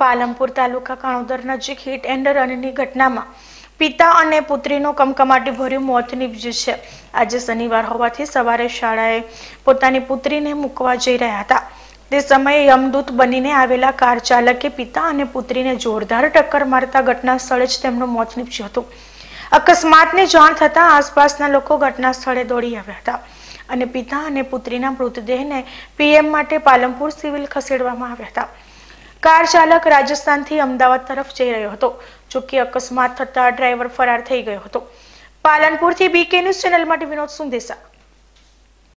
પાલમપુર તાલુકા કાણોદર નજીક hit and રનની ઘટનામાં પિતા અને પુત્રીનું કમકમાટી ભર્યું મોત નીપજ્યું છે આજે શનિવાર હોવાથી સવારે શાળાએ પોતાની પુત્રીને મૂકવા જઈ રહ્યા હતા તે સમયે યમદૂત બનીને આવેલા કાર ચાલકે પિતા અને પુત્રીને જોરદાર ટક્કર મારતા ઘટના સ્થળે જ તેમનું મોત નીપજ્યું હતું અકસ્માતની જાણ થતાં આસપાસના લોકો ઘટના સ્થળે દોડી આવ્યા હતા અને પિતા અને પુત્રીના મૃતદેહને પીએમ માટે પાલમપુર સિવિલ ખસેડવામાં આવ્યા હતા કાર ચાલક રાજસ્થાનથી અમદાવાદ તરફ જઈ રહ્યો હતો જોકે અકસ્માત થતા ડ્રાઈવર ફરાર થઈ ગયો હતો પાલનપુરથી બીકે ન્યૂઝ ચેનલ માટે વિનોદ સુંદેસા